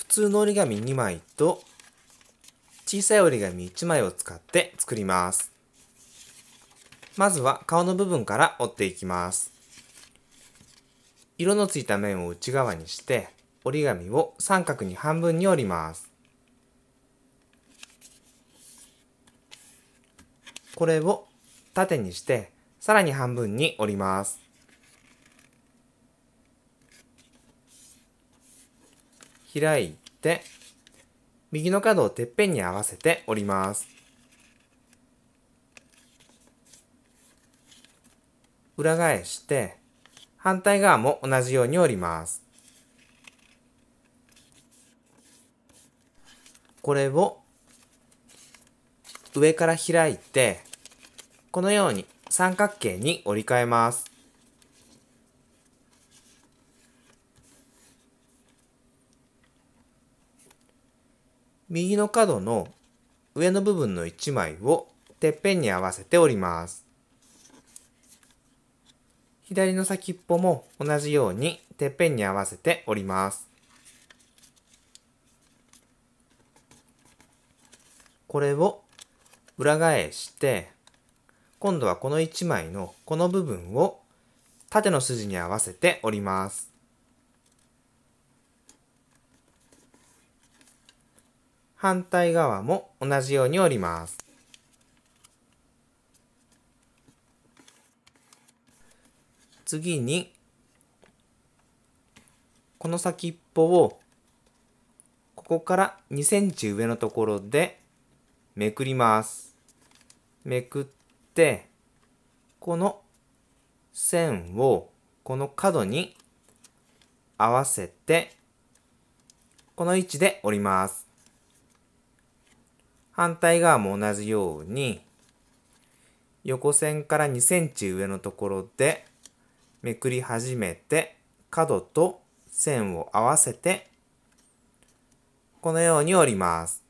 普通の折り紙2枚と小さい折り紙1枚を使って作ります。まずは顔の部分から折っていきます。色のついた面を内側にして折り紙を三角に半分に折ります。これを縦にしてさらに半分に折ります。開いて、右の角をてっぺんに合わせて折ります。裏返して、反対側も同じように折ります。これを上から開いて、このように三角形に折り替えます。右の角の上の部分の1枚をてっぺんに合わせて折ります。左の先っぽも同じようにてっぺんに合わせて折ります。これを裏返して今度はこの1枚のこの部分を縦の筋に合わせて折ります。反対側も同じように折ります。次に、この先っぽを、ここから2センチ上のところでめくります。めくって、この線をこの角に合わせて、この位置で折ります。反対側も同じように横線から2センチ上のところでめくり始めて角と線を合わせてこのように折ります。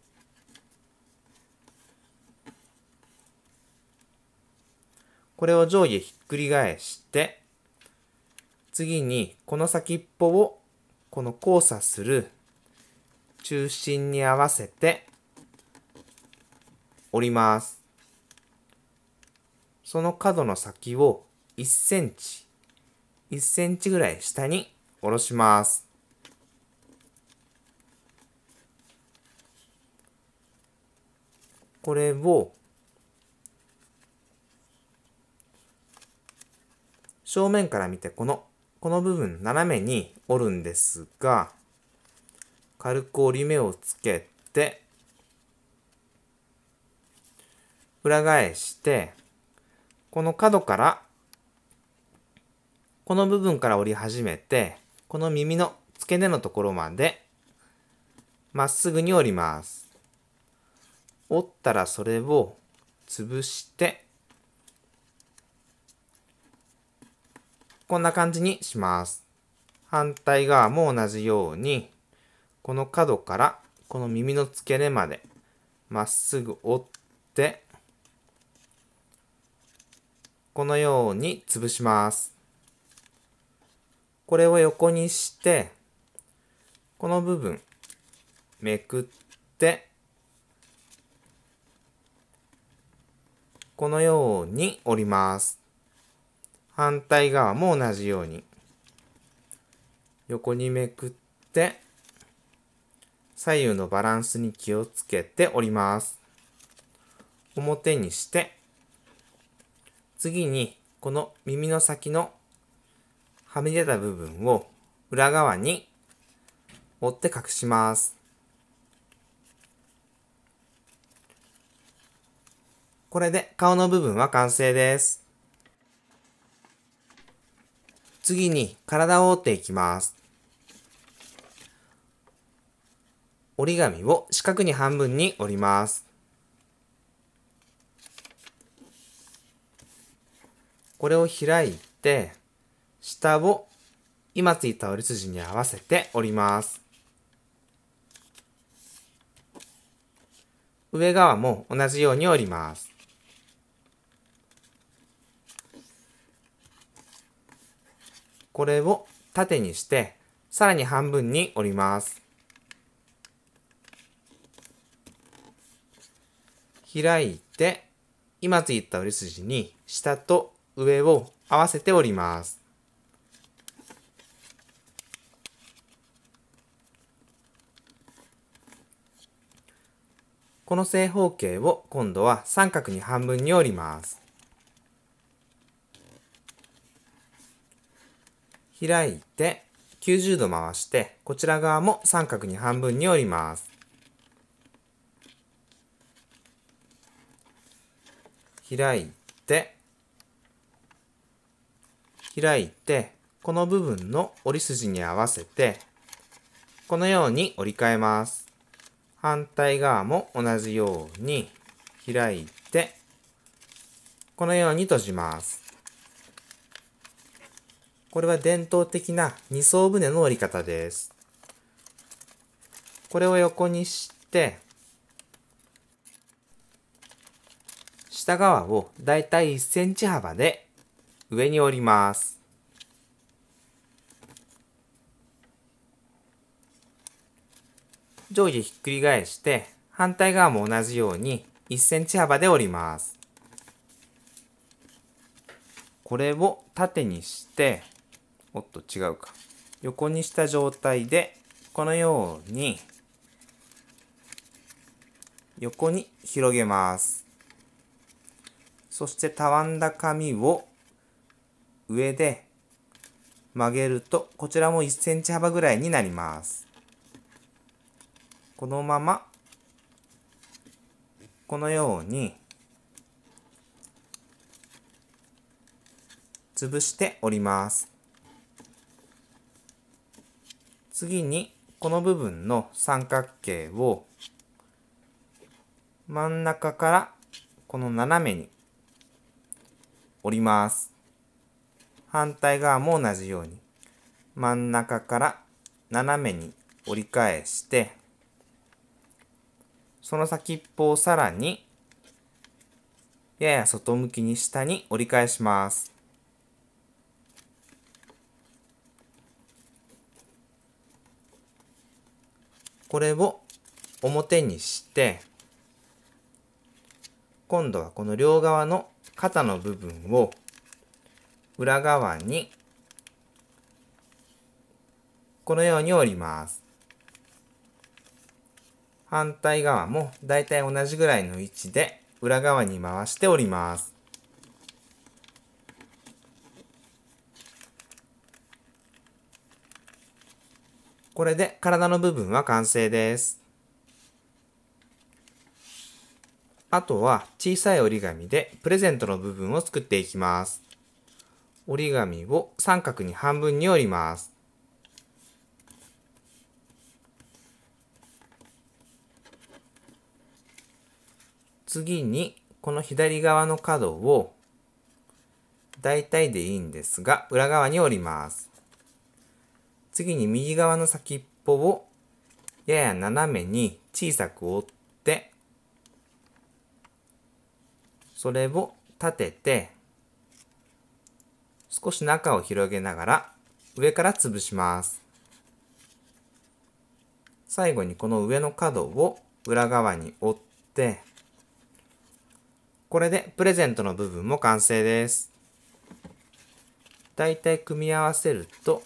これを上下ひっくり返して次にこの先っぽをこの交差する中心に合わせて折ります。その角の先を1センチ、1センチぐらい下に下ろします。これを正面から見てこの、この部分斜めに折るんですが、軽く折り目をつけて、裏返して、この角から、この部分から折り始めて、この耳の付け根のところまで、まっすぐに折ります。折ったらそれを潰して、こんな感じにします。反対側も同じように、この角からこの耳の付け根までまっすぐ折って、このように潰します。これを横にして、この部分、めくって、このように折ります。反対側も同じように。横にめくって、左右のバランスに気をつけて折ります。表にして、次にこの耳の先のはみ出た部分を裏側に折って隠します。これで顔の部分は完成です。次に体を折っていきます。折り紙を四角に半分に折ります。これを開いて、下を今ついた折り筋に合わせて折ります。上側も同じように折ります。これを縦にして、さらに半分に折ります。開いて、今ついた折り筋に下と上を合わせております。この正方形を今度は三角に半分に折ります。開いて90度回してこちら側も三角に半分に折ります。開いて開いて、この部分の折り筋に合わせて、このように折り替えます。反対側も同じように開いて、このように閉じます。これは伝統的な二層船の折り方です。これを横にして、下側をだいたい1センチ幅で上に折ります。上下ひっくり返して反対側も同じように1センチ幅で折ります。これを縦にしておっと違うか横にした状態でこのように横に広げます。そしてたわんだ紙を上で曲げると、こちらも1センチ幅ぐらいになります。このまま、このように、潰して折ります。次に、この部分の三角形を、真ん中からこの斜めに折ります。反対側も同じように真ん中から斜めに折り返してその先っぽをさらにやや外向きに下に折り返します。これを表にして今度はこの両側の肩の部分を裏側にこのように折ります。反対側もだいたい同じぐらいの位置で裏側に回して折ります。これで体の部分は完成です。あとは小さい折り紙でプレゼントの部分を作っていきます。折り紙を三角に半分に折ります。次にこの左側の角を大体でいいんですが裏側に折ります。次に右側の先っぽをやや斜めに小さく折ってそれを立てて少し中を広げながら上から潰します。最後にこの上の角を裏側に折って、これでプレゼントの部分も完成です。だいたい組み合わせると、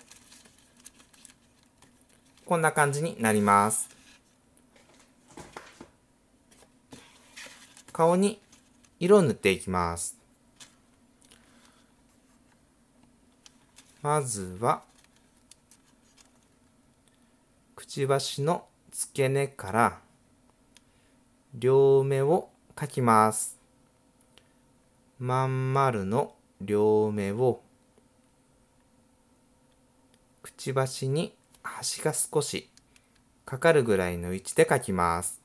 こんな感じになります。顔に色を塗っていきます。まずは、くちばしの付け根から両目を描きます。まん丸の両目をくちばしに端が少しかかるぐらいの位置で描きます。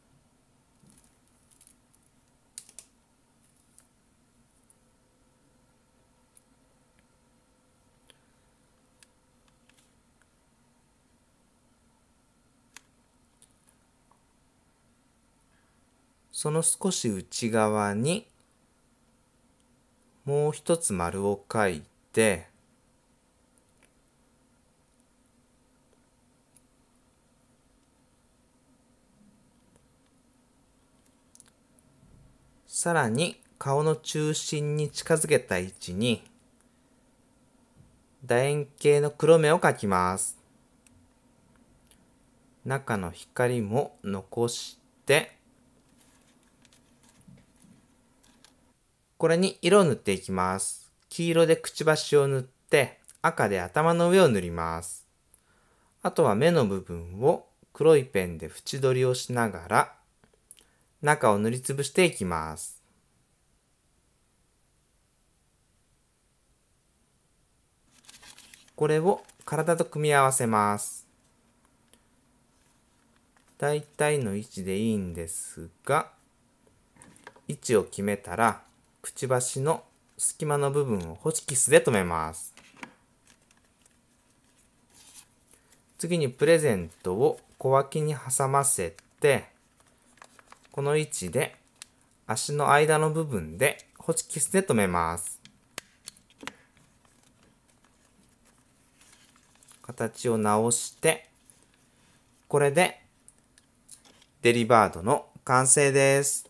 その少し内側にもう一つ丸を書いてさらに顔の中心に近づけた位置に楕円形の黒目を描きます中の光も残してこれに色を塗っていきます。黄色でくちばしを塗って、赤で頭の上を塗ります。あとは目の部分を黒いペンで縁取りをしながら、中を塗りつぶしていきます。これを体と組み合わせます。大体の位置でいいんですが、位置を決めたら、くちばしの隙間の部分をホチキスで留めます。次にプレゼントを小脇に挟ませて、この位置で足の間の部分でホチキスで留めます。形を直して、これでデリバードの完成です。